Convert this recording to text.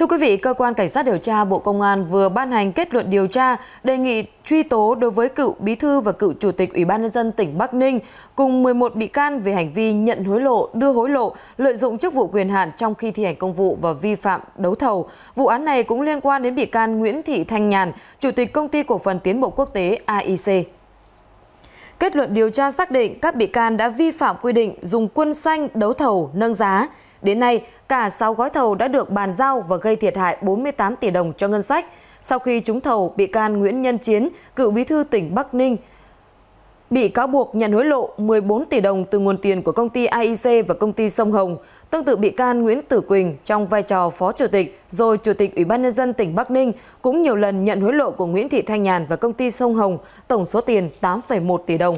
Thưa quý vị, Cơ quan Cảnh sát điều tra Bộ Công an vừa ban hành kết luận điều tra đề nghị truy tố đối với cựu Bí Thư và cựu Chủ tịch Ủy ban Nhân dân tỉnh Bắc Ninh cùng 11 bị can về hành vi nhận hối lộ, đưa hối lộ, lợi dụng chức vụ quyền hạn trong khi thi hành công vụ và vi phạm đấu thầu. Vụ án này cũng liên quan đến bị can Nguyễn Thị Thanh Nhàn, Chủ tịch Công ty Cổ phần Tiến bộ Quốc tế AIC. Kết luận điều tra xác định các bị can đã vi phạm quy định dùng quân xanh đấu thầu nâng giá. Đến nay, cả 6 gói thầu đã được bàn giao và gây thiệt hại 48 tỷ đồng cho ngân sách. Sau khi trúng thầu, bị can Nguyễn Nhân Chiến, cựu bí thư tỉnh Bắc Ninh, bị cáo buộc nhận hối lộ 14 tỷ đồng từ nguồn tiền của công ty AIC và công ty Sông Hồng, tương tự bị can Nguyễn Tử Quỳnh trong vai trò phó chủ tịch, rồi chủ tịch Ủy ban nhân dân tỉnh Bắc Ninh cũng nhiều lần nhận hối lộ của Nguyễn Thị Thanh Nhàn và công ty Sông Hồng, tổng số tiền 8,1 tỷ đồng.